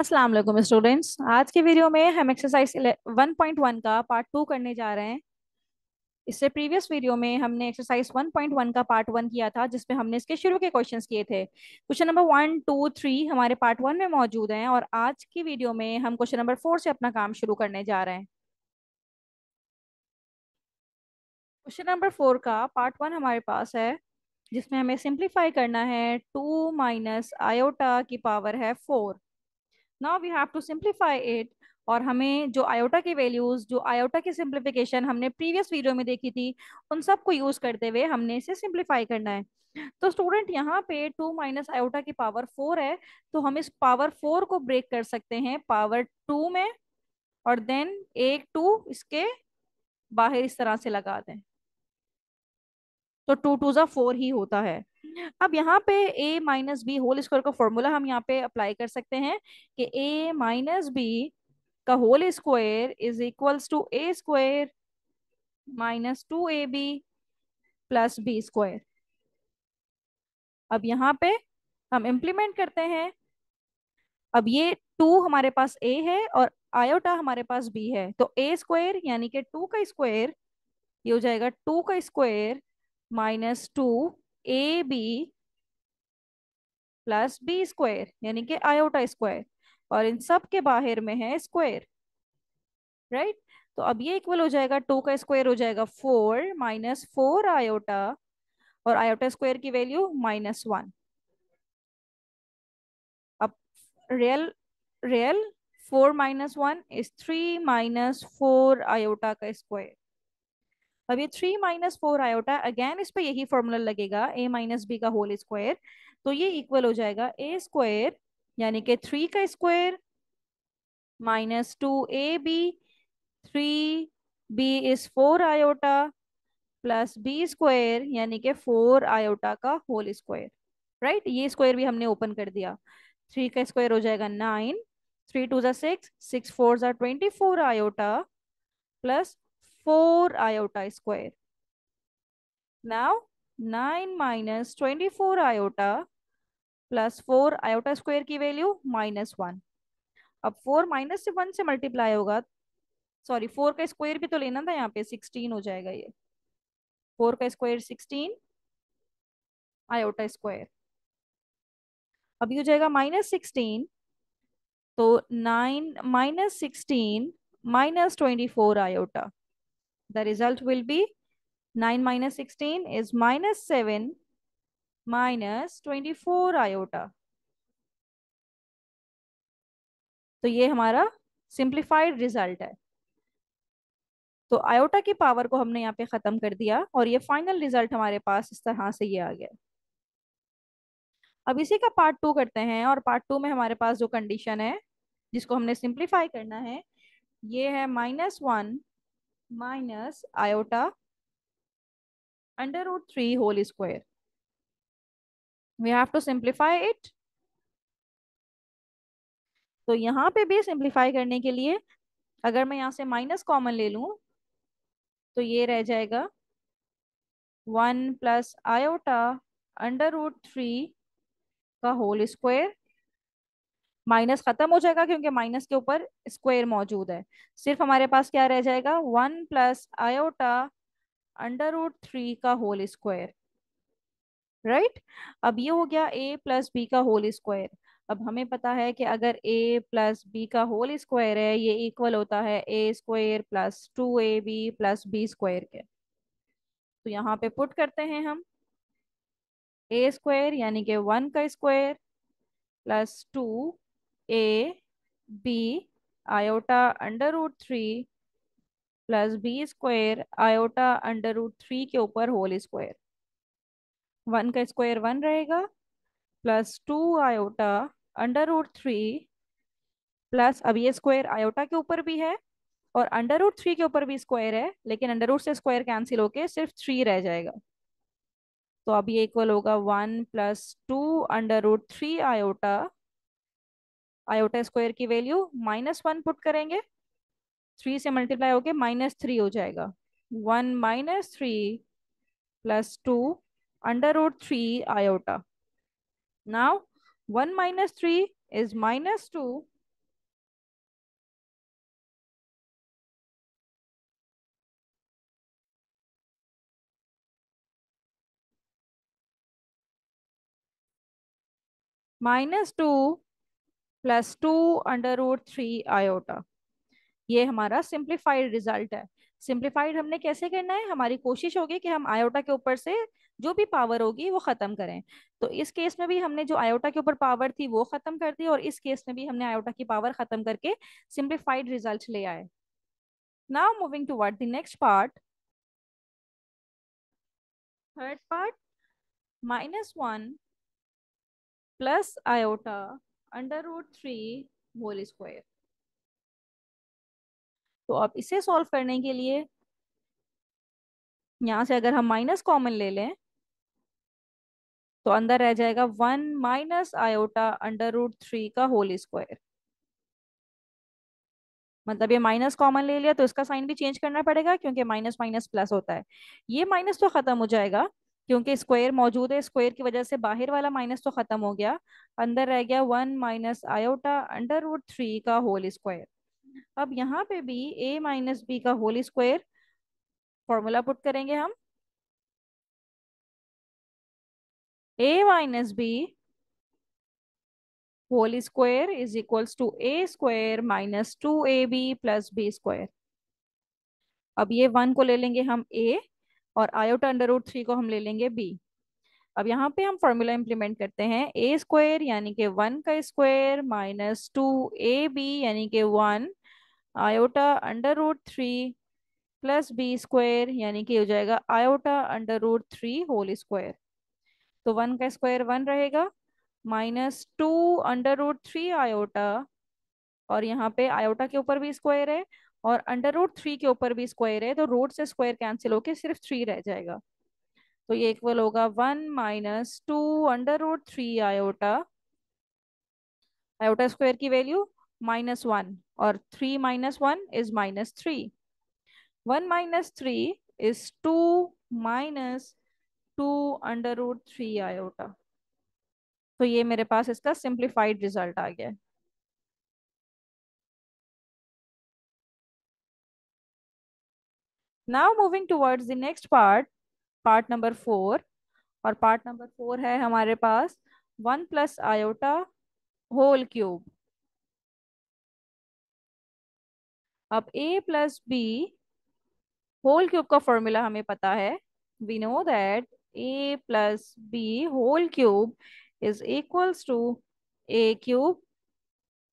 Aslam students आज के video में हम एक्सरसाइज 1.1 का पार्ट टू करने जा रहे हैं इससे प्रीवियस वीडियो में हमने एक्सरसाइज 1.1 का पार्ट वन किया था जिसमें हमने इसके शुरू के क्वेश्चंस किए थे question number one two three हमारे पार्ट वन में मौजूद हैं और आज की वीडियो में हम क्वेश्चन नंबर फोर से अपना काम शुरू करने जा रहे हैं क्वेश्चन नंबर फोर का पार्ट वन हमारे पास है जिसमें हमें सिंप्लीफाई करना है टू माइनस आयोटा की पावर है four now we have to simplify it और हमें जो आयोटा की वैल्यूज जो आयोटा की सिंप्लीफिकेशन हमने प्रीवियस वीडियो में देखी थी उन सब को यूज करते हुए हमने इसे सिंप्लीफाई करना है तो स्टूडेंट यहाँ पे टू माइनस आयोटा की पावर फोर है तो हम इस पावर फोर को ब्रेक कर सकते हैं पावर टू में और देन एक टू इसके बाहर इस तरह से लगा दें तो टू टू जो फोर ही होता है अब यहाँ पे a minus B whole square का फॉर्मूला हम यहाँ पे अप्लाई कर सकते हैं कि a माइनस बी का whole square is equals to A square minus two A B plus B square अब यहाँ पे हम इम्प्लीमेंट करते हैं अब ये टू हमारे पास ए है और आयोटा हमारे पास बी है तो ए स्क्वायर यानी कि टू का स्क्वायर ये हो जाएगा टू का square minus two A B plus B square यानी कि आयोटा स्क्वायर और इन सब के बाहर में है स्क्वायर राइट right? तो अब ये इक्वल हो जाएगा टू का स्क्वायर हो जाएगा फोर माइनस फोर आयोटा और आयोटा स्क्वायर की वैल्यू माइनस वन अब real real four minus one is three minus four iota का स्क्वायर अब ये three minus four iota again इस पे यही फॉर्मूला लगेगा ए माइनस बी का होल स्क्वायर तो ये इक्वल हो जाएगा ए स्क्वायर यानी कि थ्री का square minus two A B three B is four iota plus B square यानी कि फोर आयोटा का होल स्क्वायर राइट ये स्क्वायर भी हमने ओपन कर दिया थ्री का स्क्वायर हो जाएगा nine three two जिक्स six six four जो twenty four iota plus four iota square square. Nine minus twenty four iota plus four iota square की वैल्यू माइनस वन अब फोर माइनस से one से multiply होगा sorry four का square भी तो लेना था यहाँ पे सिक्सटीन हो जाएगा ये फोर का स्क्वायर सिक्सटीन आयोटा स्क्वायर अब ये हो जाएगा माइनस सिक्सटीन तो nine minus sixteen minus twenty four iota The result will be 9 minus 16 is minus 7 minus 24 iota. तो ये हमारा सिंप्लीफाइड रिजल्ट है तो आयोटा की पावर को हमने यहाँ पे ख़त्म कर दिया और ये फाइनल रिजल्ट हमारे पास इस तरह से ये आ गया अब इसी का पार्ट टू करते हैं और पार्ट टू में हमारे पास जो कंडीशन है जिसको हमने सिंप्लीफाई करना है ये है minus one minus iota under root 3 whole square. We have to simplify it. तो यहाँ पे भी सिंप्लीफाई करने के लिए अगर मैं यहाँ से माइनस कॉमन ले लूँ तो ये रह जाएगा one plus iota under root three का होल स्क्वायर माइनस खत्म हो जाएगा क्योंकि माइनस के ऊपर स्क्वायर मौजूद है सिर्फ हमारे पास क्या रह जाएगा one plus iota under root three का होल स्क्वायर राइट अब ये हो गया ए प्लस बी का होल स्क्वायर अब हमें पता है कि अगर ए प्लस बी का होल स्क्वायर है ये इक्वल होता है A square plus two A B plus B square के तो यहाँ पे पुट करते हैं हम ए स्क्वायर यानी कि वन का square plus two a b iota under root three plus B square iota under root three के ऊपर होल स्क्वायर वन का स्क्वायर वन रहेगा plus two iota under root three plus अब ये स्क्वायर आयोटा के ऊपर भी है और अंडर रूट थ्री के ऊपर भी स्क्वायर है लेकिन अंडर रूट से स्क्वायर कैंसिल होके सिर्फ थ्री रह जाएगा तो अब ये इक्वल होगा one plus two under root three iota iota square की वैल्यू माइनस वन पुट करेंगे थ्री से मल्टीप्लाई होके माइनस थ्री हो जाएगा one minus three plus two under root three iota now one minus three is minus two minus two plus two under root three iota ये हमारा simplified result है simplified हमने कैसे करना है हमारी कोशिश होगी कि हम आयोटा के ऊपर से जो भी पावर होगी वो ख़त्म करें तो इस केस में भी हमने जो आयोटा के ऊपर पावर थी वो ख़त्म कर दी और इस केस में भी हमने आयोटा की पावर ख़त्म करके सिंप्लीफाइड रिजल्ट ले आए now moving toward the next part third part minus one plus iota under root three whole square तो अब इसे सॉल्व करने के लिए यहां से अगर हम माइनस कॉमन ले लें तो अंदर रह जाएगा one minus iota under root three का होल स्क्वायर मतलब ये माइनस कॉमन ले लिया तो इसका साइन भी चेंज करना पड़ेगा क्योंकि माइनस माइनस प्लस होता है ये माइनस तो खत्म हो जाएगा क्योंकि स्क्वायर मौजूद है स्क्वायर की वजह से बाहर वाला माइनस तो खत्म हो गया अंदर रह गया one minus iota under root three का होल स्क्वायर अब यहाँ पे भी ए माइनस बी का होल स्क्वायर फॉर्मूला पुट करेंगे हम A minus B whole square is equals to A square minus two A B plus B square अब ये वन को ले लेंगे हम ए और आयोटा अंडर रूट थ्री को हम ले लेंगे बी अब यहाँ पे हम फॉर्मूला इम्प्लीमेंट करते हैं ए स्क्वायर यानी कि वन का square minus two A B यानी कि one iota under root three plus B square यानी कि हो जाएगा iota under root three whole square तो वन का स्क्वायर वन रहेगा minus two under root three iota और यहाँ पे आयोटा के ऊपर भी स्क्वायर है और अंडर रूट थ्री के ऊपर भी स्क्वायर है तो रूट से स्क्वायर कैंसिल होके सिर्फ थ्री रह जाएगा तो ये इक्वल होगा one minus two under root three iota iota square की वैल्यू माइनस वन और three minus one is minus three one minus three is two minus two under root three iota तो ये मेरे पास इसका सिंप्लीफाइड रिजल्ट आ गया है now moving towards the next part part number four और पार्ट नंबर फोर है हमारे पास one plus iota whole cube अब A plus B whole cube का फॉर्मूला हमें पता है we know that A plus B whole cube is equals to A cube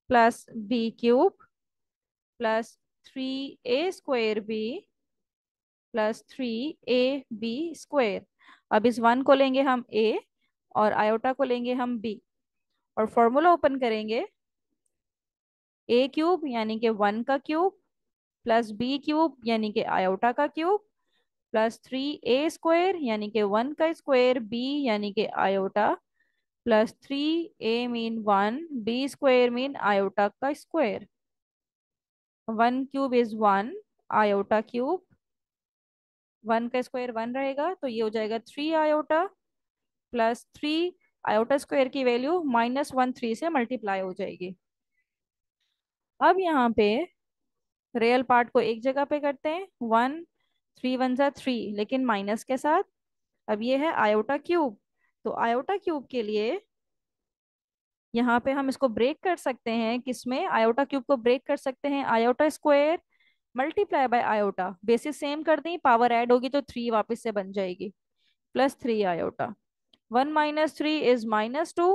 plus B cube plus three A square B plus three A B square अब इस one को लेंगे हम ए और आयोटा को लेंगे हम बी और फॉर्मूला ओपन करेंगे ए क्यूब यानी कि वन का क्यूब प्लस बी क्यूब यानी कि आयोटा का cube plus three A square यानी कि वन का स्क्वायर बी यानी कि iota plus three A mean one B square mean iota का square one cube is one iota cube one का स्क्वायर वन रहेगा तो ये हो जाएगा three iota plus three iota square की वैल्यू माइनस वन थ्री से मल्टीप्लाई हो जाएगी अब यहाँ पे रियल पार्ट को एक जगह पे करते हैं वन थ्री वन सा थ्री लेकिन माइनस के साथ अब ये है आयोटा क्यूब तो आयोटा क्यूब के लिए यहाँ पे हम इसको ब्रेक कर सकते हैं किसमें आयोटा क्यूब को ब्रेक कर सकते हैं iota square multiply by iota basis same कर दी पावर ऐड होगी तो थ्री वापस से बन जाएगी plus three iota one minus three is minus two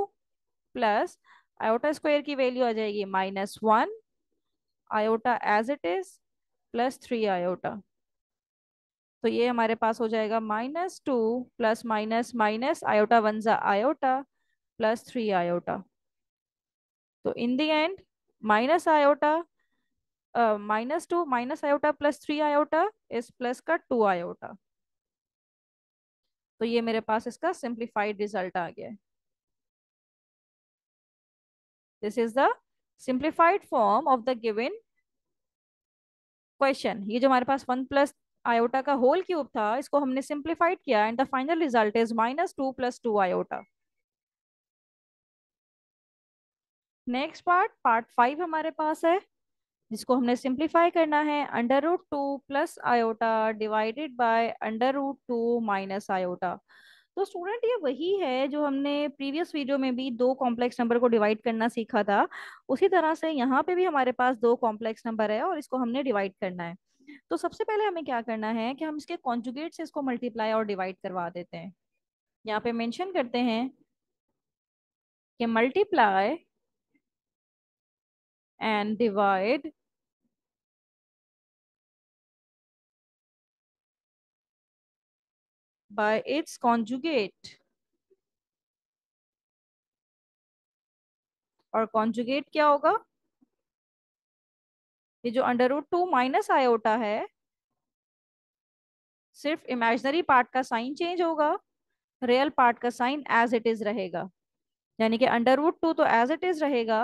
plus iota square की वैल्यू आ जाएगी minus one iota as it is plus three iota तो ये हमारे पास हो जाएगा minus two plus minus minus iota one जा आयोटा प्लस थ्री आयोटा तो in the end minus iota minus two minus iota plus three iota इस plus का टू आयोटा तो ये मेरे पास इसका सिंप्लीफाइड रिजल्ट आ गया this is the simplified form of the given question ये जो हमारे पास वन प्लस आयोटा का होल क्यूब था इसको हमने सिंप्लीफाइड किया and the final result is minus two plus two iota next part part five हमारे पास है जिसको हमने सिंप्लीफाई करना है under root two plus iota divided by under root two minus iota तो स्टूडेंट ये वही है जो हमने प्रीवियस वीडियो में भी दो कॉम्प्लेक्स नंबर को डिवाइड करना सीखा था उसी तरह से यहाँ पे भी हमारे पास दो कॉम्प्लेक्स नंबर है और इसको हमने डिवाइड करना है तो सबसे पहले हमें क्या करना है कि हम इसके कॉन्जुगेट से इसको मल्टीप्लाई और डिवाइड करवा देते हैं यहाँ पे मेंशन करते हैं कि multiply and divide by its conjugate. और कॉन्जुगेट क्या होगा ये जो under root two minus iota है सिर्फ इमेजनरी पार्ट का साइन चेंज होगा रियल पार्ट का साइन एज इट इज रहेगा यानी कि अंडर रूट टू तो एज इट इज रहेगा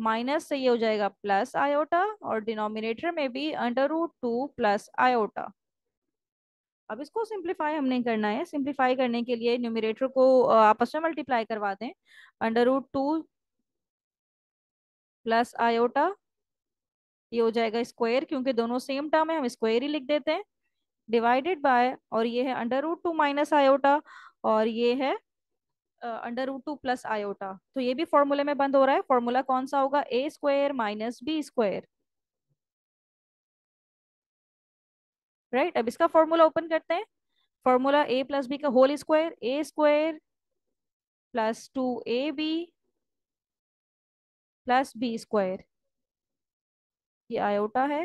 माइनस से ये हो जाएगा प्लस आयोटा और डिनोमिनेटर में भी under root two plus iota अब इसको सिंप्लीफाई हमने करना है सिंप्लीफाई करने के लिए न्यूमिनेटर को आपस में मल्टीप्लाई करवा दें under root two plus iota ये हो जाएगा स्क्वायर क्योंकि दोनों सेम टर्म है हम स्क्वायर ही लिख देते हैं डिवाइडेड बाय और ये है under root two minus iota और ये है under root two plus iota तो ये भी फॉर्मूले में बंद हो रहा है फॉर्मूला कौन सा होगा A square minus B square right अब इसका फॉर्मूला ओपन करते हैं फॉर्मूला ए प्लस बी का whole square A square plus two A B plus B square ये आयोटा है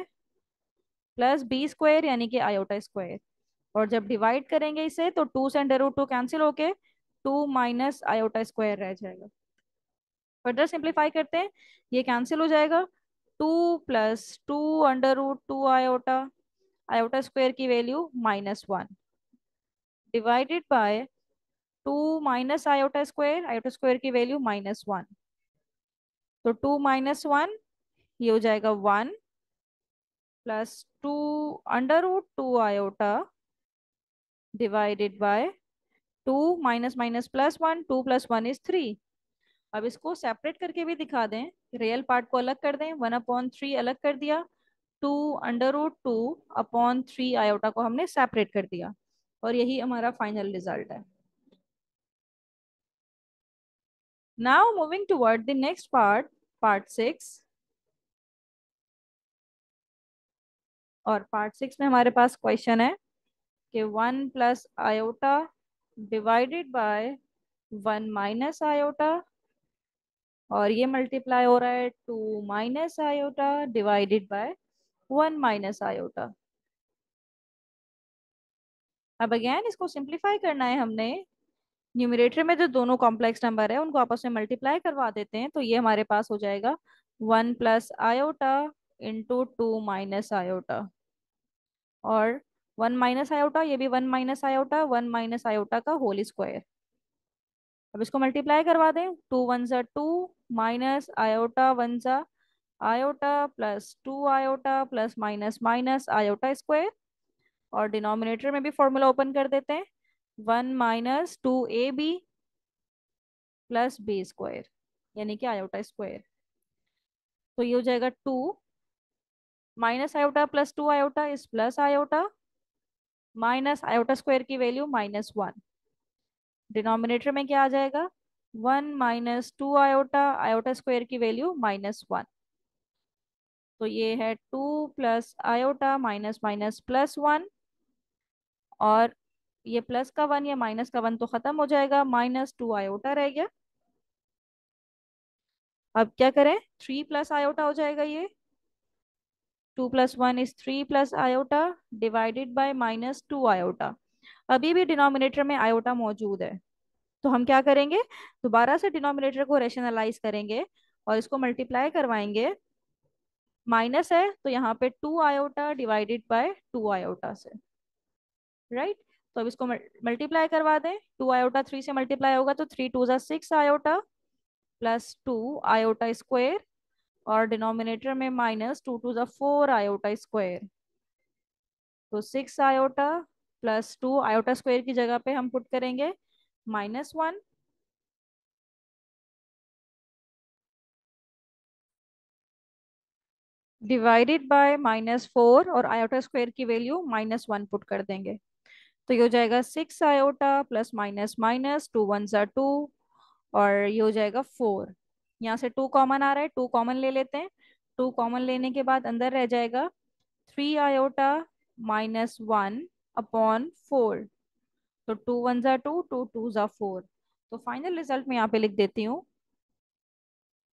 प्लस बी स्क्वायर यानी कि आयोटा स्क्वायर और जब डिवाइड करेंगे इसे तो टू से अंडर रूट टू कैंसिल होके टू माइनस आयोटा स्क्वायर रह जाएगा फर्दर सिंप्लीफाई करते हैं ये कैंसिल हो जाएगा two plus two under root two iota iota square की value minus one divided by two minus iota square iota square की वैल्यू माइनस वन तो टू माइनस वन ये हो जाएगा one plus two under root two iota divided by two minus minus plus one two plus one is three अब इसको separate करके भी दिखा दें रियल पार्ट को अलग कर दें वन अपॉन थ्री अलग कर दिया two under root two upon three iota को हमने सेपरेट कर दिया और यही हमारा फाइनल रिजल्ट है now moving toward the next part part six और पार्ट सिक्स में हमारे पास क्वेश्चन है कि one plus iota divided by one minus iota और ये मल्टीप्लाई हो रहा है two minus iota divided by one minus iota अब अगेन इसको सिंप्लीफाई करना है हमने न्यूमिरेटर में जो दोनों कॉम्प्लेक्स नंबर है उनको आपस में मल्टीप्लाई करवा देते हैं तो ये हमारे पास हो जाएगा one plus iota into two minus iota और वन माइनस आयोटा ये भी one minus iota one minus iota का होल स्क्वायर अब इसको मल्टीप्लाई करवा दें टू वन सा टू माइनस आयोटा वन सा iota plus two iota plus minus minus iota square और डिनोमिनेटर में भी फॉर्मूला ओपन कर देते हैं one minus two A B plus B square यानी कि आयोटा स्क्वायर तो ये हो जाएगा two minus iota plus two iota इस plus iota minus iota square की वैल्यू माइनस वन डिनोमिनेटर में क्या आ जाएगा one minus two iota iota square की वैल्यू माइनस वन तो ये है two plus iota minus minus plus one और ये प्लस का वन या माइनस का वन तो खत्म हो जाएगा माइनस टू आयोटा रह गया अब क्या करें थ्री प्लस आयोटा हो जाएगा ये two plus one is three plus iota divided by minus two iota अभी भी डिनोमिनेटर में आयोटा मौजूद है तो हम क्या करेंगे दोबारा से डिनोमिनेटर को रेशनलाइज करेंगे और इसको मल्टीप्लाई करवाएंगे माइनस है तो यहाँ पे two iota divided by two iota से राइट right? तो अब इसको मल्टीप्लाई करवा दें टू आयोटा थ्री से मल्टीप्लाई होगा तो three two जिक्स six iota plus two iota square और डिनोमिनेटर में माइनस टू टू ज फोर आयोटा स्क्वायर तो six iota plus two iota square की जगह पे हम पुट करेंगे minus one divided by minus four और आयोटा स्क्वायर की वैल्यू माइनस वन पुट कर देंगे तो ये हो जाएगा six iota plus minus minus two one सा टू और ये हो जाएगा फोर यहाँ से टू कॉमन आ रहा है टू कॉमन ले लेते हैं टू कॉमन लेने के बाद अंदर रह जाएगा three iota minus one upon four तो टू वन ज़ा टू टू टू ज़ा फोर तो फाइनल रिजल्ट में यहाँ पे लिख देती हूँ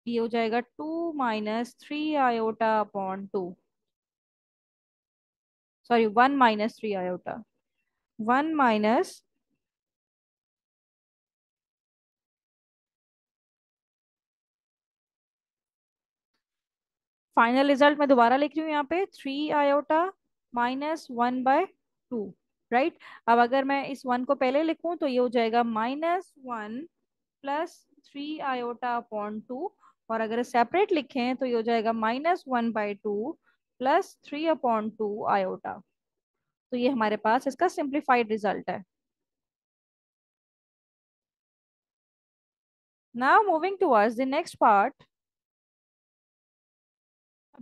ये हो जाएगा two minus three iota upon two sorry one minus three iota one minus final result मैं दोबारा लिख रही हूँ यहाँ पे three iota minus one by two right अब अगर मैं इस वन को पहले लिखूं तो ये हो जाएगा minus one plus three iota upon two और अगर सेपरेट लिखें तो ये हो जाएगा minus one by two plus three upon two iota तो ये हमारे पास इसका सिंप्लीफाइड रिजल्ट है Now moving towards the next part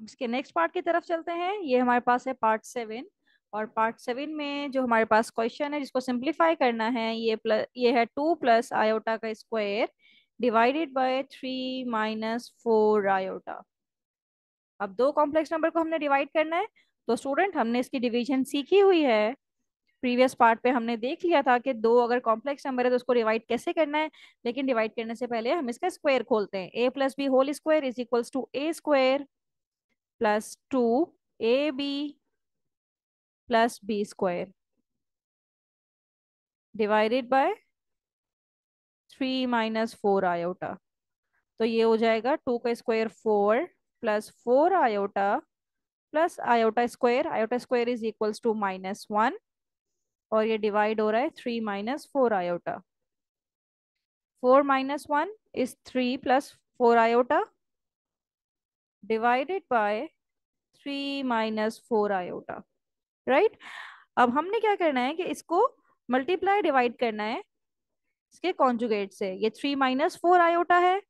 इसके नेक्स्ट पार्ट की तरफ चलते हैं ये हमारे पास है पार्ट सेवन और पार्ट सेवन में जो हमारे पास क्वेश्चन है जिसको सिंप्लीफाई करना है ये प्लस ये है टू प्लस आयोटा का square divided by three minus four iota अब दो कॉम्प्लेक्स नंबर को हमने डिवाइड करना है तो स्टूडेंट हमने इसकी डिवीजन सीखी हुई है प्रीवियस पार्ट पे हमने देख लिया था कि दो अगर कॉम्प्लेक्स नंबर है तो उसको डिवाइड कैसे करना है लेकिन डिवाइड करने से पहले हम इसका स्क्वायर खोलते हैं A plus B whole square is equals to A square plus two A B plus B square divided by three minus four iota तो ये हो जाएगा टू का square four plus four iota plus iota square iota square is equals to minus one और ये divide हो रहा है three minus four iota four minus one is three plus four iota divided by three minus four iota right अब हमने क्या करना है कि इसको मल्टीप्लाई डिवाइड करना है इसके कॉन्जुगेट से ये थ्री माइनस फोर आयोटा है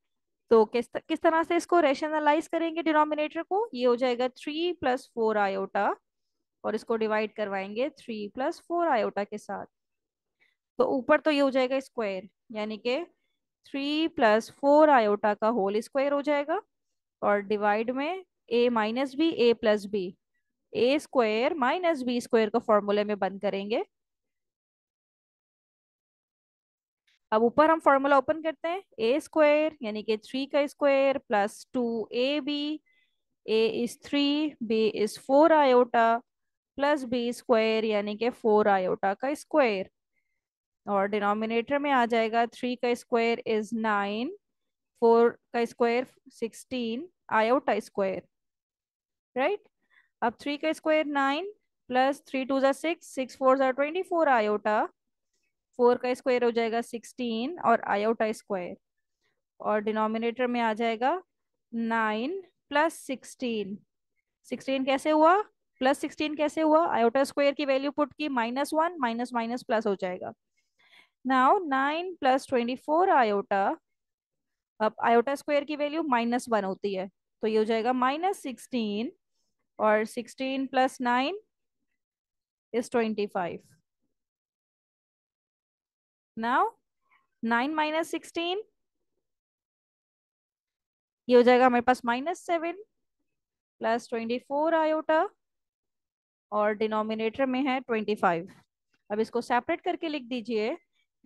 तो किस किस तरह से इसको रेशनलाइज करेंगे डिनोमिनेटर को ये हो जाएगा थ्री प्लस फोर आयोटा और इसको डिवाइड करवाएंगे थ्री प्लस फोर आयोटा के साथ तो ऊपर तो ये हो जाएगा स्क्वायर यानी के थ्री प्लस फोर आयोटा का होल स्क्वायर हो जाएगा और डिवाइड में A minus B A plus B A square minus B square को फॉर्मूले में बंद करेंगे अब ऊपर हम फॉर्मूला ओपन करते हैं ए स्क्वायर यानी कि थ्री का square plus two A B A is three B is four iota plus B square यानी कि फोर आयोटा का स्क्वायर और डिनोमिनेटर में आ जाएगा थ्री का स्क्वायर इज नाइन फोर का square sixteen iota square right अब थ्री का square nine plus three two जो सिक्स सिक्स फोर जो ट्वेंटी फोर आयोटा फोर का स्क्वायर हो जाएगा सिक्सटीन और आयोटा स्क्वायर और डिनोमिनेटर में आ जाएगा नाइन प्लस सिक्सटीन सिक्सटीन कैसे हुआ प्लस सिक्सटीन कैसे हुआ आयोटा स्क्वायर की वैल्यू पुट की minus one minus minus plus हो जाएगा now nine plus twenty four iota अब आयोटा स्क्वायर की वैल्यू माइनस वन होती है तो ये हो जाएगा माइनस सिक्सटीन और sixteen plus nine is twenty five now nine minus sixteen ये हो जाएगा हमारे पास minus seven plus twenty four iota और डिनोमिनेटर में है ट्वेंटी फाइव अब इसको सेपरेट करके लिख दीजिए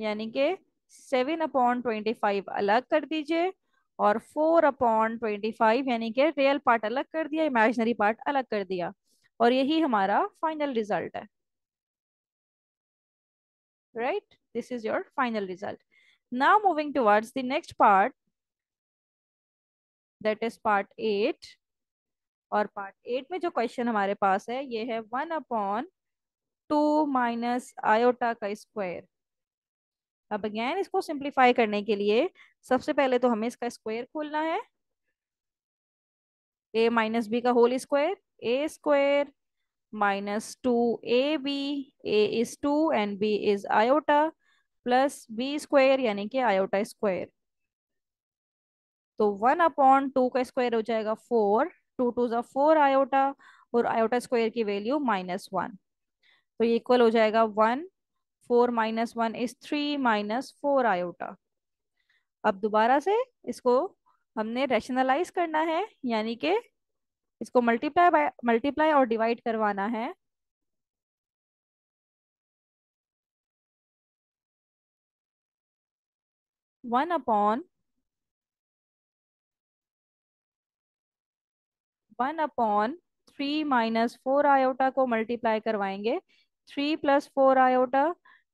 यानी कि सेवन अपॉन ट्वेंटी फाइव अलग कर दीजिए और फोर अपॉन ट्वेंटी फाइव यानी कि रियल पार्ट अलग कर दिया इमेजनरी पार्ट अलग कर दिया और यही हमारा फाइनल रिजल्ट है right this is your final result now moving towards the next part that is part eight और पार्ट एट में जो क्वेश्चन हमारे पास है ये है one upon two minus iota का स्क्वायर अब अगेन इसको सिंप्लीफाई करने के लिए सबसे पहले तो हमें इसका स्क्वायर खोलना है ए माइनस बी का whole square A square minus two A B A is two and B is iota plus B square यानी कि आयोटा स्क्वायर तो वन अपॉन टू का स्क्वायर हो जाएगा फोर टू टू जो फोर आयोटा और iota square की value minus one तो ये इक्वल हो जाएगा one four minus one is three minus four iota अब दोबारा से इसको हमने रेशनलाइज करना है यानी कि इसको मल्टीप्लाई बाय मल्टीप्लाई और डिवाइड करवाना है one upon one upon three minus four iota को मल्टीप्लाई करवाएंगे three plus four iota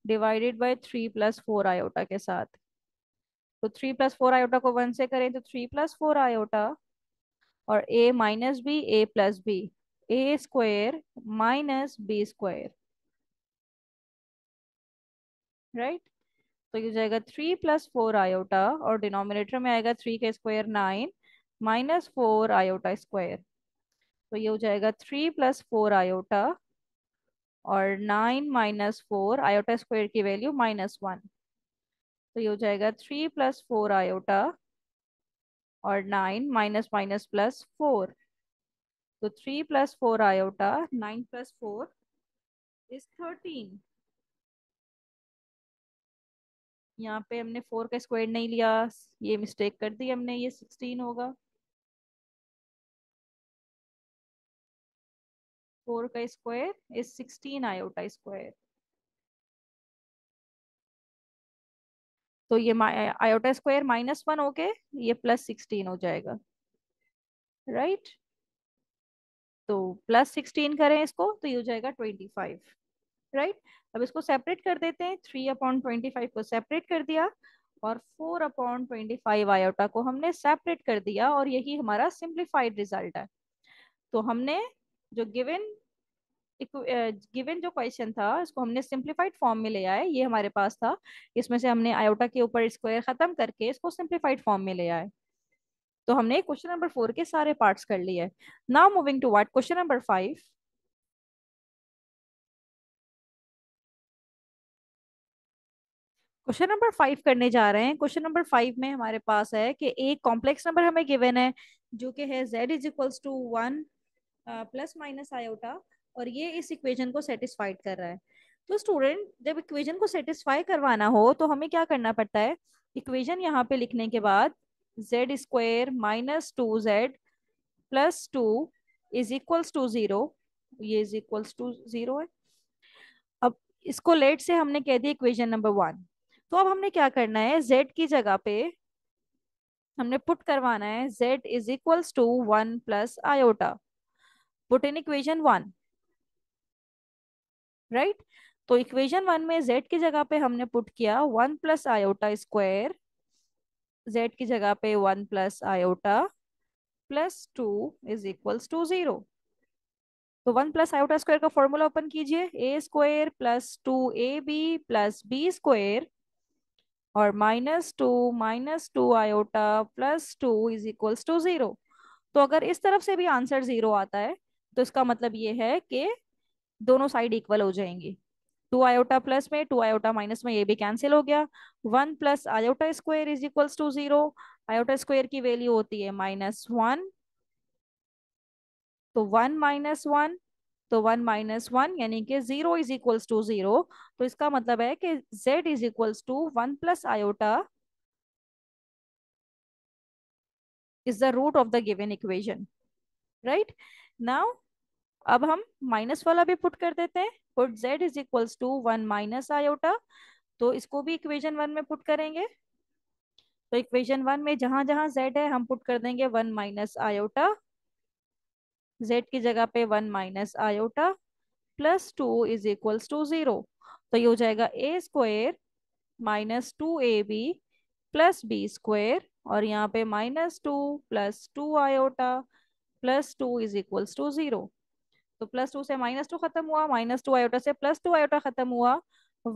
divided by three plus four iota के साथ तो थ्री प्लस फोर आयोटा को वन से करें तो थ्री प्लस फोर आयोटा और A minus B A plus B A square minus B square right तो ये जाएगा थ्री प्लस फोर आयोटा और डिनोमिनेटर में आएगा थ्री का square nine minus four iota square तो ये हो जाएगा थ्री प्लस फोर आयोटा और nine minus four iota square की वैल्यू माइनस वन तो ये हो जाएगा थ्री प्लस फोर आयोटा और nine minus minus plus four तो three plus four iota nine plus four is thirteen यहाँ पे हमने फोर का स्क्वायर नहीं लिया ये मिस्टेक कर दी हमने ये सिक्सटीन होगा फोर का square is sixteen iota square तो ये आयोटा स्क्वायर माइनस वन होके ये प्लस सिक्सटीन हो जाएगा राइट right? तो प्लस सिक्सटीन करें इसको तो ये हो जाएगा ट्वेंटी फाइव राइट अब इसको सेपरेट कर देते हैं थ्री अपॉन ट्वेंटी फाइव को सेपरेट कर दिया और four upon twenty five iota को हमने सेपरेट कर दिया और यही हमारा सिंप्लीफाइड रिजल्ट है तो हमने जो गिवन गिवन जो क्वेश्चन था इसको हमने सिंप्लीफाइड फॉर्म में ले आए ये हमारे पास था इसमें से हमने आयोटा के ऊपर स्क्वायर खत्म करके इसको सिंप्लीफाइड फॉर्म में ले आए तो हमने क्वेश्चन नंबर फोर के सारे पार्ट्स कर लिए now moving to what question number five question number five करने जा रहे हैं क्वेश्चन नंबर फाइव में हमारे पास है कि एक कॉम्प्लेक्स नंबर हमें गिवन है जो कि है Z is equals to one plus minus iota और ये इस इक्वेशन को सेटिस्फाइड कर रहा है तो स्टूडेंट जब इक्वेशन को सेटिस्फाई करवाना हो तो हमें क्या करना पड़ता है इक्वेशन यहाँ पे लिखने के बाद Z square minus two Z plus two is equals to zero ये इज इक्वल्स टू जीरो है अब इसको लेट से हमने कह दिया इक्वेशन नंबर वन तो अब हमने क्या करना है जेड की जगह पे हमने पुट करवाना है Z is equals to one plus iota put in equation one right तो इक्वेशन वन में जेड की जगह पे हमने पुट किया one plus iota square Z की जगह पे one plus iota plus two is equals to zero तो वन प्लस आयोटा स्क्वायर का फॉर्मूला ओपन कीजिए A square plus two A B plus B square और minus two minus two iota plus two is equals to zero तो अगर इस तरफ से भी आंसर जीरो आता है तो इसका मतलब ये है कि दोनों साइड इक्वल हो जाएंगे टू आयोटा प्लस में टू आयोटा माइनस में ये भी कैंसिल हो गया one plus iota square is equals to zero iota square की वैल्यू होती है माइनस वन तो वन माइनस वन तो वन माइनस वन यानी कि zero is equals to zero तो इसका मतलब है कि z is equals to one plus iota is the root of the given equation right now अब हम माइनस वाला भी पुट कर देते हैं put z is equals to one minus iota तो इसको भी इक्वेशन वन में पुट करेंगे तो इक्वेशन वन में जहां जहां z है हम पुट कर देंगे वन माइनस आयोटा z की जगह पे one minus iota plus two is equals to zero तो ये हो जाएगा A square minus two A B plus B square और यहाँ पे minus two plus two iota plus two is equals to zero तो प्लस टू से minus two खत्म हुआ माइनस टू आयोटा से प्लस टू आयोटा खत्म हुआ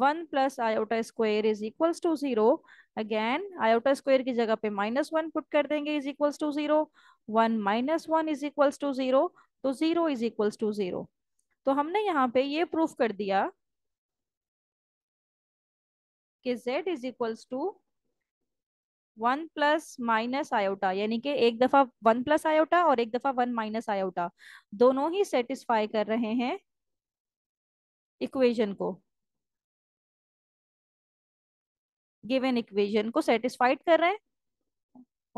one plus iota square is equals to zero again iota square की जगह पे माइनस वन पुट कर देंगे is equals to zero one minus one is equals to zero तो zero is equals to zero तो हमने यहाँ पे ये प्रूफ कर दिया कि Z is equals to one plus minus iota यानी कि एक दफा वन प्लस आयोटा और एक दफा वन माइनस आयोटा दोनों ही सेटिस्फाई कर रहे हैं इक्वेशन को गिवन इक्वेशन को सेटिस्फाइड कर रहे हैं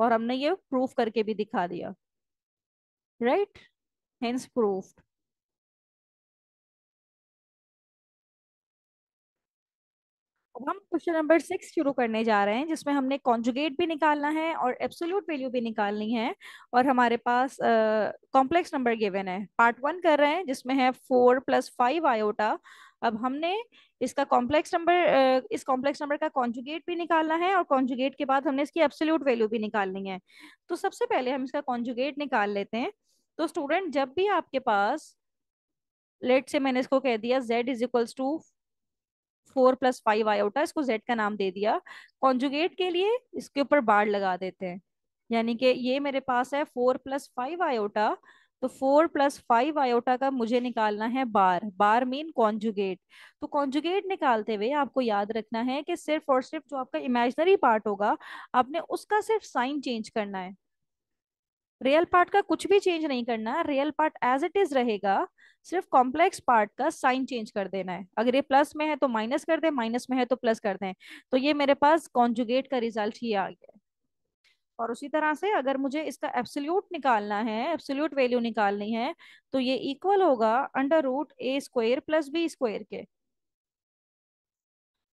और हमने ये प्रूफ करके भी दिखा दिया राइट हेंस प्रूफ्ड हम क्वेश्चन नंबर सिक्स शुरू करने जा रहे हैं जिसमें हमने कॉन्जुगेट भी निकालना है और एब्सोल्यूट वैल्यू भी निकालनी है और हमारे पास कॉम्प्लेक्स नंबर गिवन है पार्ट वन कर रहे हैं जिसमें है फोर प्लस फाइव आयोटा अब हमने इसका कॉम्प्लेक्स नंबर इस कॉम्प्लेक्स नंबर का कॉन्जुगेट भी निकालना है और कॉन्जुगेट के बाद हमने इसकी एब्सोल्यूट वैल्यू भी निकालनी है तो सबसे पहले हम इसका कॉन्जुगेट निकाल लेते हैं तो स्टूडेंट जब भी आपके पास लेट से मैंने इसको कह दिया Z is equals to four plus five iota इसको जेड का नाम दे दिया कॉन्जुगेट के लिए इसके ऊपर बाढ़ लगा देते हैं यानी कि ये मेरे पास है फोर प्लस फाइव आयोटा तो फोर प्लस फाइव आयोटा का मुझे निकालना है बार बार मीन कॉन्जुगेट तो कॉन्जुगेट निकालते हुए आपको याद रखना है कि सिर्फ और सिर्फ जो आपका इमेजनरी पार्ट होगा आपने उसका सिर्फ साइन चेंज करना है रियल पार्ट का कुछ भी चेंज नहीं करना है real part as it is रहेगा सिर्फ कॉम्प्लेक्स पार्ट का साइन चेंज कर देना है अगर ये प्लस में है तो माइनस कर दें माइनस में है तो प्लस कर दें तो ये मेरे पास कॉन्जुगेट का रिजल्ट ही आ गया और उसी तरह से अगर मुझे इसका एब्सोल्यूट निकालना है एब्सोल्यूट वैल्यू निकालनी है तो ये इक्वल होगा under root A square plus B square के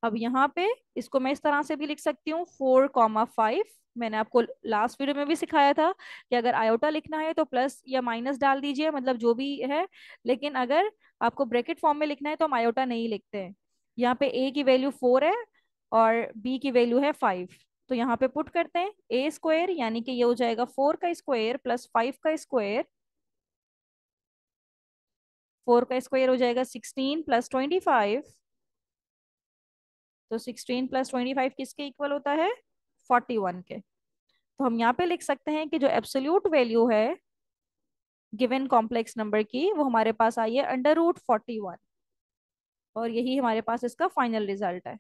अब यहाँ पे इसको मैं इस तरह से भी लिख सकती हूँ फोर कॉमा फाइव मैंने आपको लास्ट वीडियो में भी सिखाया था कि अगर आयोटा लिखना है तो प्लस या माइनस डाल दीजिए मतलब जो भी है लेकिन अगर आपको ब्रैकेट फॉर्म में लिखना है तो हम आयोटा नहीं लिखते हैं यहाँ पे ए की वैल्यू फोर है और बी की वैल्यू है फाइव तो यहाँ पे पुट करते हैं ए स्क्वायर यानी कि ये हो जाएगा फोर का स्क्वायर प्लस फाइव का स्क्वायर फोर का स्क्वायर हो जाएगा सिक्सटीन प्लस ट्वेंटी फाइव तो सिक्सटीन प्लस ट्वेंटी फाइव किसके इक्वल होता है फोर्टी वन के तो हम यहाँ पे लिख सकते हैं कि जो एब्सोल्यूट वैल्यू है गिवन कॉम्प्लेक्स नंबर की वो हमारे पास आई है अंडर रूट फोर्टी वन और यही हमारे पास इसका फाइनल रिजल्ट है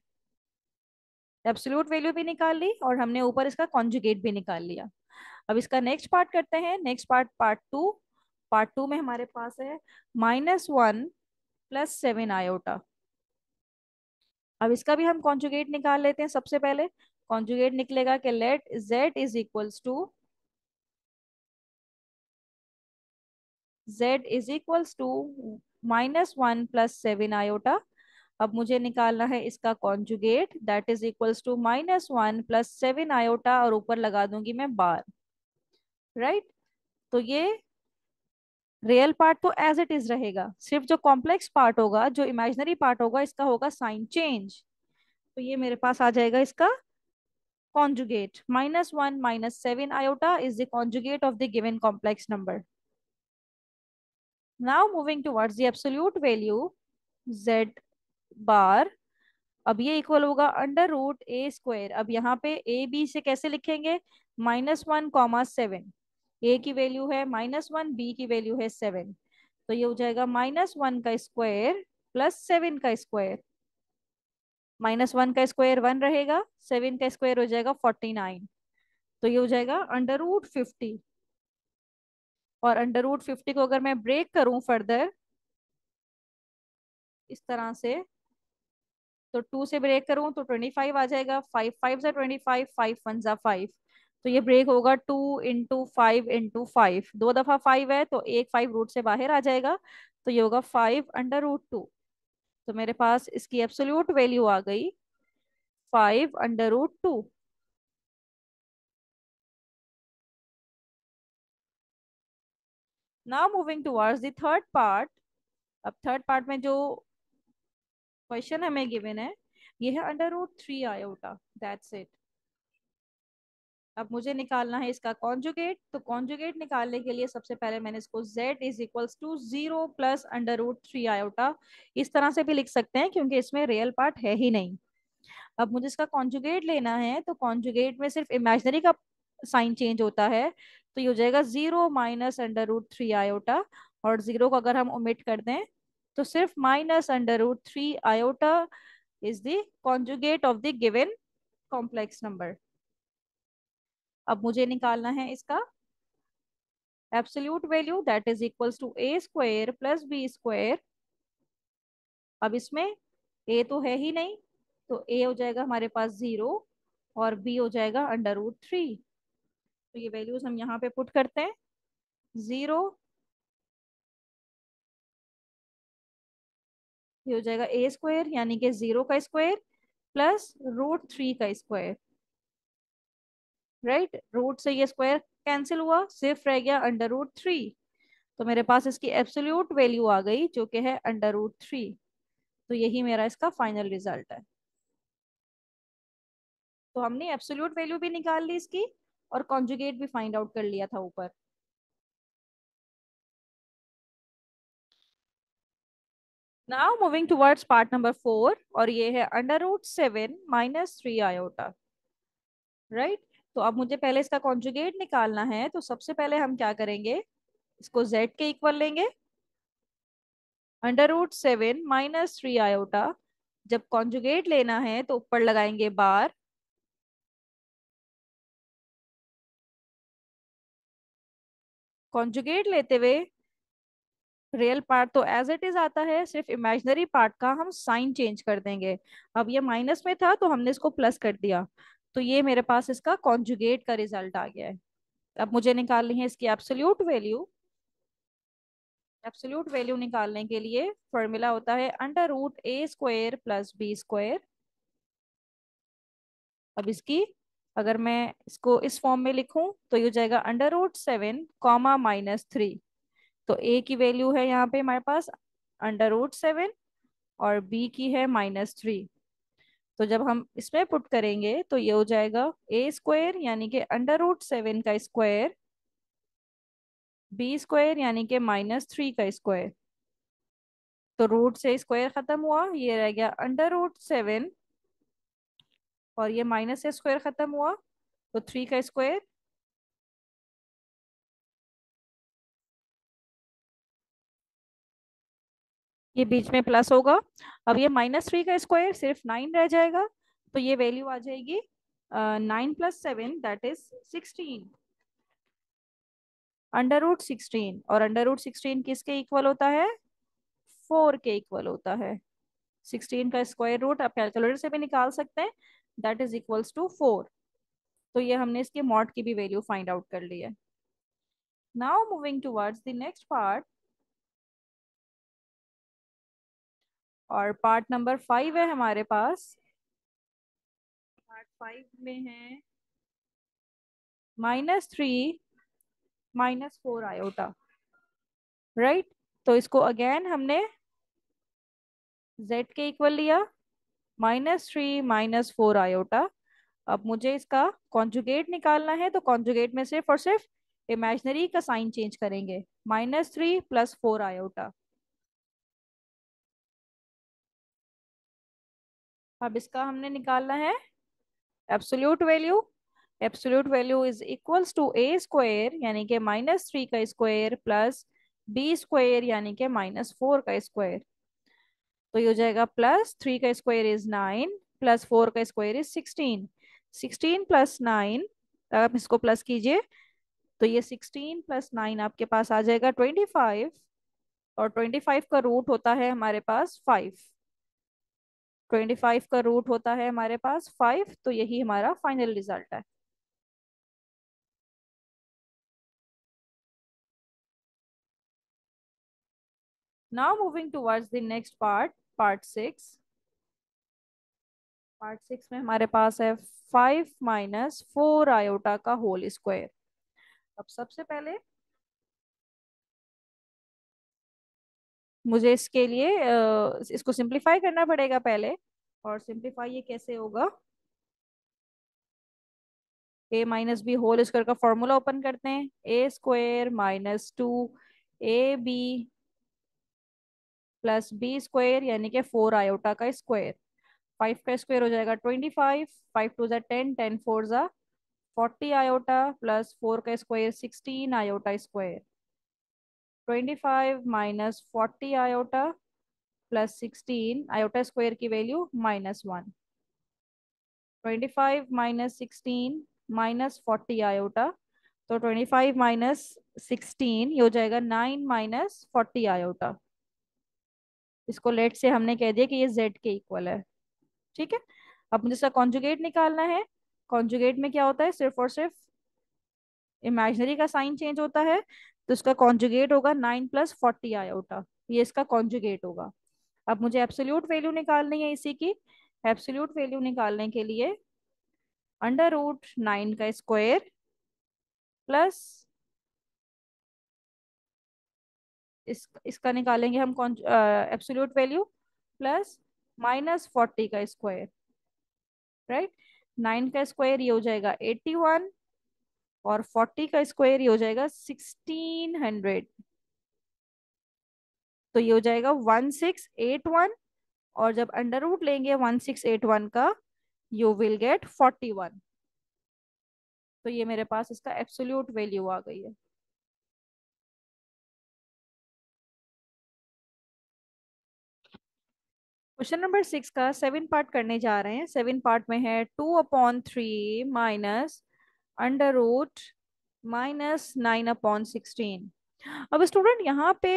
एब्सोल्यूट वैल्यू भी निकाल ली और हमने ऊपर इसका कॉन्जुगेट भी निकाल लिया अब इसका नेक्स्ट पार्ट करते हैं next part part two part two में हमारे पास है minus one plus seven iota अब इसका भी हम कॉन्जुगेट निकाल लेते हैं सबसे पहले कॉन्जुगेट निकलेगा कि let z is equals to z is equals to minus one plus seven iota अब मुझे निकालना है इसका conjugate that is equals to minus one plus seven iota और ऊपर लगा दूंगी मैं बार राइट right? तो ये रियल पार्ट तो एज इट इज रहेगा सिर्फ जो कॉम्प्लेक्स पार्ट होगा जो इमेजिनरी पार्ट होगा इसका होगा साइन चेंज तो ये मेरे पास आ जाएगा इसका conjugate minus one minus seven iota is the conjugate of the given complex number now moving towards the value Z bar अब ये इक्वल होगा अंडर रूट ए स्क्वायर अब यहाँ पे ए बी से कैसे लिखेंगे minus one comma seven A की वैल्यू है माइनस वन बी की वैल्यू है सेवन तो ये हो जाएगा माइनस वन का स्क्वायर प्लस सेवन का स्क्वायर माइनस वन का स्क्वायर वन रहेगा सेवन का स्क्वायर हो जाएगा फोर्टी नाइन तो ये हो जाएगा अंडर रूट फिफ्टी और अंडर रूट फिफ्टी को अगर मैं ब्रेक करूं फर्दर इस तरह से तो टू से ब्रेक करूं तो ट्वेंटी फाइव आ जाएगा five five twenty five five one जा फाइव तो ये ब्रेक होगा two into five into five दो दफा फाइव है तो एक फाइव रूट से बाहर आ जाएगा तो ये होगा फाइव अंडर रूट टू तो मेरे पास इसकी एब्सोल्यूट वैल्यू आ गई five under root two now moving towards the third part अब थर्ड पार्ट में जो क्वेश्चन हमें गिवेन है ये है under root three iota that's it अब मुझे निकालना है इसका कॉन्जुगेट तो कॉन्जुगेट निकालने के लिए सबसे पहले मैंने इसको z is equals to zero plus under root three iota इस तरह से भी लिख सकते हैं क्योंकि इसमें रियल पार्ट है ही नहीं अब मुझे इसका कॉन्जुगेट लेना है तो कॉन्जुगेट में सिर्फ इमेजनरी का साइन चेंज होता है तो ये हो जाएगा zero minus under root three iota और जीरो को अगर हम ओमिट कर दें तो सिर्फ minus under root three iota is the conjugate of the given complex number अब मुझे निकालना है इसका absolute value that is equals to A square plus B square अब इसमें ए तो है ही नहीं तो ए हो जाएगा हमारे पास जीरो और बी हो जाएगा अंडर रूट थ्री तो ये वैल्यूज हम यहाँ पे पुट करते हैं जीरो ये हो जाएगा ए स्क्वायर यानी कि जीरो का स्क्वायर प्लस रूट थ्री का स्क्वायर राइट रूट से ये स्क्वायर कैंसिल हुआ सिर्फ रह गया अंडर रूट थ्री तो मेरे पास इसकी एब्सोल्यूट वैल्यू आ गई जो कि है अंडर रूट थ्री तो यही मेरा इसका फाइनल रिजल्ट है तो हमने एब्सोल्यूट वैल्यू भी निकाल ली इसकी और कॉन्जुगेट भी फाइंड आउट कर लिया था ऊपर now moving towards part number four और ये है under root seven minus three iota right तो अब मुझे पहले इसका कॉन्जुगेट निकालना है तो सबसे पहले हम क्या करेंगे इसको z के इक्वल लेंगे under root seven minus three iota जब कॉन्जुगेट लेना है तो ऊपर लगाएंगे बार कॉन्जुगेट लेते हुए रियल पार्ट तो एज इट इज आता है सिर्फ इमेजनरी पार्ट का हम साइन चेंज कर देंगे अब ये माइनस में था तो हमने इसको प्लस कर दिया तो ये मेरे पास इसका कॉन्जुगेट का रिजल्ट आ गया है अब मुझे निकालनी है इसकी एब्सोल्यूट वैल्यू एब्सोल्यूट वैल्यू निकालने के लिए फॉर्मूला होता है under root A square plus B square अब इसकी अगर मैं इसको इस फॉर्म में लिखूं तो ये हो जाएगा under root seven comma minus three तो ए की वैल्यू है यहाँ पे हमारे पास अंडर रूट सेवन और बी की है माइनस थ्री तो जब हम इसमें पुट करेंगे तो ये हो जाएगा ए स्क्वायर यानी कि अंडर रूट सेवन का स्क्वायर बी स्क्वायर यानी कि माइनस थ्री का स्क्वायर तो रूट से स्क्वायर खत्म हुआ ये रह गया अंडर रूट सेवन और ये माइनस से स्क्वायर खत्म हुआ तो थ्री का स्क्वायर ये बीच में प्लस होगा अब ये माइनस थ्री का स्क्वायर सिर्फ नाइन रह जाएगा तो ये वैल्यू आ जाएगी nine plus seven that is sixteen under root sixteen और अंडर रूट सिक्सटीन किसके इक्वल होता है फोर के इक्वल होता है सिक्सटीन का स्क्वायर रूट आप कैलकुलेटर से भी निकाल सकते हैं that is equals to four तो ये हमने इसके मॉड की भी वैल्यू फाइंड आउट कर ली है now moving towards the next part और पार्ट नंबर फाइव है हमारे पास पार्ट फाइव में है minus three minus four iota right तो इसको अगेन हमने z के इक्वल लिया minus three minus four iota अब मुझे इसका कॉन्जुगेट निकालना है तो कॉन्जुगेट में सिर्फ और सिर्फ इमेजनरी का साइन चेंज करेंगे minus three plus four iota अब इसका हमने निकालना है absolute value absolute value is equals to A square यानी के माइनस थ्री का स्क्वायर प्लस बी स्क्वायर यानी के माइनस फोर का स्क्वायर तो ये हो जाएगा प्लस थ्री का square is nine plus four का square is sixteen sixteen plus nine आप इसको प्लस कीजिए तो ये सिक्सटीन प्लस नाइन आपके पास आ जाएगा ट्वेंटी फाइव और ट्वेंटी फाइव का रूट होता है हमारे पास फाइव ट्वेंटी फाइव का रूट होता है हमारे पास फाइव तो यही हमारा फाइनल रिजल्ट है now moving towards the next part part six part six में हमारे पास है फाइव माइनस फोर आयोटा का होल स्क्वायर अब सबसे पहले मुझे इसके लिए इसको सिंप्लीफाई करना पड़ेगा पहले और सिंप्लीफाई ये कैसे होगा A minus B whole square का फॉर्मूला ओपन करते हैं A square minus two A B plus B square यानी कि फोर आयोटा का स्क्वायर फाइव का स्क्वायर हो जाएगा ट्वेंटी फाइव फाइव टू ज़ा टेन टेन फोर ज़ा फोर्टी आयोटा प्लस फोर का square sixteen iota square 25 minus 40 iota plus 16 iota square की value minus one 25 minus 16 minus 40 iota तो 25 minus sixteen ये हो जाएगा 9 माइनस फोर्टी आयोटा इसको let से हमने कह दिया कि ये z के इक्वल है ठीक है अब मुझे इसका कॉन्जुगेट निकालना है कॉन्जुगेट में क्या होता है सिर्फ और सिर्फ इमेजनरी का साइन चेंज होता है तो इसका कॉन्जुगेट होगा नाइन प्लस फोर्टी आयोटा ये इसका कॉन्जुगेट होगा अब मुझे एब्सोल्यूट वैल्यू निकालनी है इसी की एब्सोल्यूट वैल्यू निकालने के लिए अंडर रूट नाइन का स्क्वायर प्लस इस इसका निकालेंगे हम कौन absolute value plus minus forty का स्क्वायर राइट नाइन का स्क्वायर ये हो जाएगा एट्टी वन और फोर्टी का स्क्वायर ये हो जाएगा सिक्सटीन हंड्रेड तो ये हो जाएगा वन सिक्स एट वन और जब अंडर रूट लेंगे वन सिक्स एट वन का you will get forty one तो ये मेरे पास इसका एब्सोल्यूट वैल्यू आ गई है क्वेश्चन नंबर सिक्स का सेवन पार्ट करने जा रहे हैं सेवन पार्ट में है two upon three minus under root minus nine upon sixteen अब स्टूडेंट यहाँ पे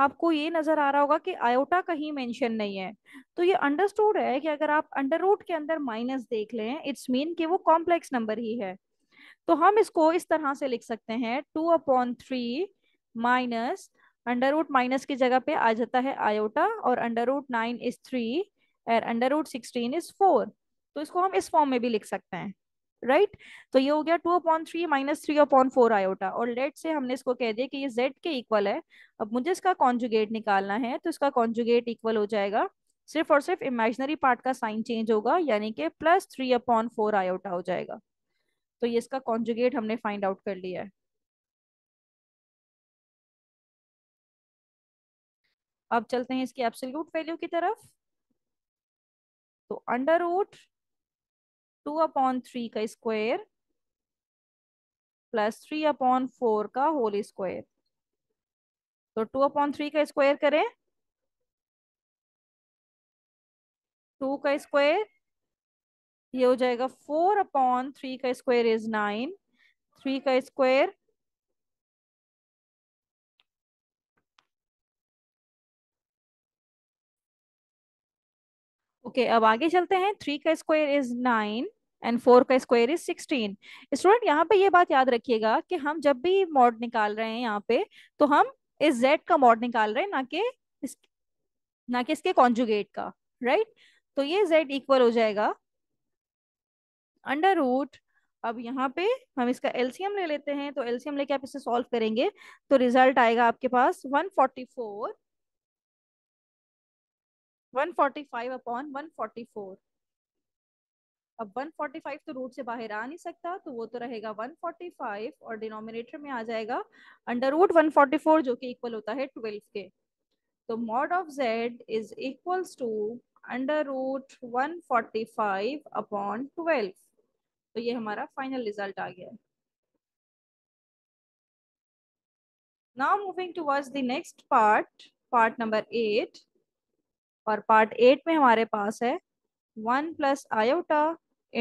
आपको ये नजर आ रहा होगा कि आयोटा कहीं मेंशन नहीं है तो ये अंडरस्टूड है कि अगर आप अंडर रूट के अंदर माइनस देख लें इट्स मीन कि वो कॉम्प्लेक्स नंबर ही है तो हम इसको इस तरह से लिख सकते हैं two upon three minus under root minus की जगह पे आ जाता है आयोटा और under root nine is three and under root sixteen is four तो इसको हम इस फॉर्म में भी लिख सकते हैं राइट तो ये हो गया two upon three minus three upon four iota और लेट से हमने इसको कह दिया कि ये जेड के इक्वल है अब मुझे इसका कॉन्जुगेट निकालना है तो इसका कॉन्जुगेट इक्वल हो जाएगा सिर्फ और सिर्फ इमेजनरी पार्ट का साइन चेंज होगा यानी कि plus three upon four iota हो जाएगा तो ये इसका कॉन्जुगेट हमने फाइंड आउट कर लिया है अब चलते हैं इसकी एब्सोल्यूट वैल्यू की तरफ तो under root two upon three का square plus three upon four का होल स्क्वायर तो टू अपॉन थ्री का स्क्वायर करें टू का स्क्वायर ये हो जाएगा फोर अपॉन थ्री का स्क्वायर इज नाइन थ्री का स्क्वायर ओके okay, अब आगे चलते हैं थ्री का square is nine and four का स्क्वायर इज सिक्सटीन स्टूडेंट यहाँ पे ये बात याद रखिएगा कि हम जब भी मॉड निकाल रहे हैं यहाँ पे तो हम इस जेड का मॉड निकाल रहे हैं ना कि ना कि इसके कॉन्जुगेट का राइट right? तो ये जेड इक्वल हो जाएगा अंडर रूट अब यहाँ पे हम इसका एलसीएम ले लेते हैं तो एलसीएम लेके आप इसे सॉल्व करेंगे तो रिजल्ट आएगा आपके पास 144 145 अपॉन 144 अब 145 तो रूट से बाहर आ नहीं सकता तो वो तो रहेगा 145 और डिनोमिनेटर में आ जाएगा अंडर रूट 144 जो कि इक्वल होता है 12 के तो mod of z is equals to under root one upon twelve तो ये हमारा फाइनल रिजल्ट आ गया now moving moving the next part part number number 8 और पार्ट एट में हमारे पास है one plus iota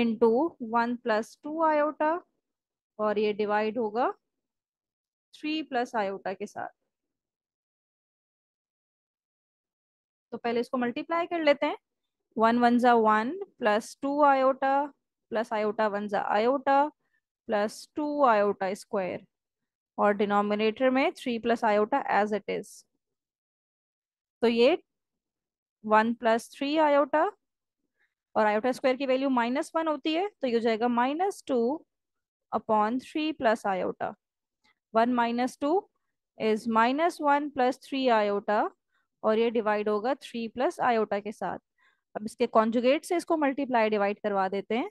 into one plus two iota और ये डिवाइड होगा थ्री प्लस आयोटा के साथ तो पहले इसको मल्टीप्लाई कर लेते हैं वन वन जा one plus two iota plus iota one जा iota plus two iota square और डिनोमिनेटर में three plus iota as it is तो ये वन प्लस थ्री आयोटा और आयोटा स्क्वायर की वैल्यू माइनस वन होती है तो ये हो जाएगा minus two upon three plus iota one minus two is minus one plus three iota और ये डिवाइड होगा थ्री प्लस आयोटा के साथ अब इसके कॉन्जुगेट से इसको मल्टीप्लाई डिवाइड करवा देते हैं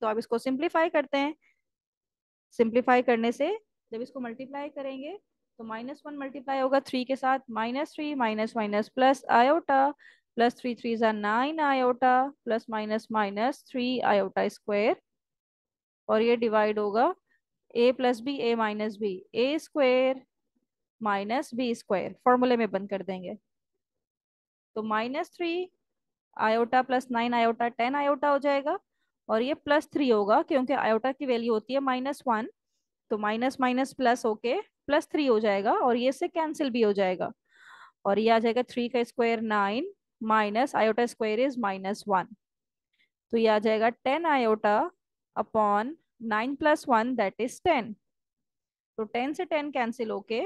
तो आप इसको सिंप्लीफाई करते हैं सिंप्लीफाई करने से जब इसको मल्टीप्लाई करेंगे तो माइनस वन मल्टीप्लाई होगा थ्री के साथ minus three minus minus plus iota plus three three ज़ा nine iota plus minus minus three iota square और ये डिवाइड होगा A plus B A minus B A square minus B square फॉर्मूले में बंद कर देंगे तो minus three iota plus nine iota ten iota हो जाएगा और ये प्लस थ्री होगा क्योंकि आयोटा की वैल्यू होती है माइनस वन तो माइनस माइनस प्लस होके प्लस थ्री हो जाएगा और ये से कैंसिल भी हो जाएगा और ये आ जाएगा थ्री का square nine minus iota square is minus one तो ये आ जाएगा ten iota upon nine plus one that is ten तो टेन से टेन कैंसिल होके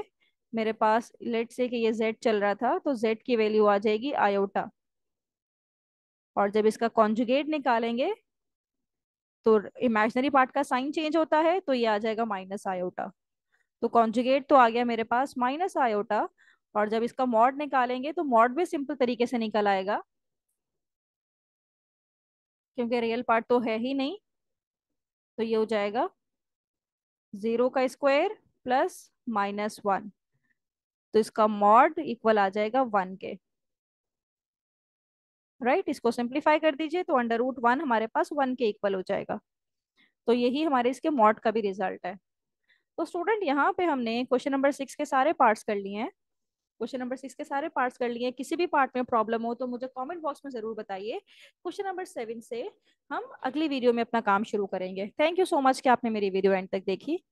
मेरे पास लेट से कि ये जेड चल रहा था तो जेड की वैल्यू आ जाएगी आयोटा और जब इसका कॉन्जुगेट निकालेंगे तो इमेजनरी पार्ट का साइन चेंज होता है तो ये आ जाएगा माइनस आयोटा तो कॉन्जुगेट तो आ गया मेरे पास माइनस आयोटा और जब इसका मॉड निकालेंगे तो मॉड भी सिंपल तरीके से निकल आएगा क्योंकि रियल पार्ट तो है ही नहीं तो ये हो जाएगा जीरो का स्क्वायर प्लस माइनस वन तो इसका मॉड इक्वल आ जाएगा वन के राइट इसको सिंप्लीफाई कर दीजिए तो अंडर रूट वन हमारे पास वन के इक्वल हो जाएगा तो यही हमारे इसके मॉड का भी रिजल्ट है तो स्टूडेंट यहाँ पे हमने क्वेश्चन नंबर सिक्स के सारे पार्ट्स कर लिए हैं क्वेश्चन नंबर सिक्स के सारे पार्ट्स कर लिए किसी भी पार्ट में प्रॉब्लम हो तो मुझे कमेंट बॉक्स में ज़रूर बताइए क्वेश्चन नंबर सेवन से हम अगली वीडियो में अपना काम शुरू करेंगे थैंक यू सो मच कि आपने मेरी वीडियो एंड तक देखी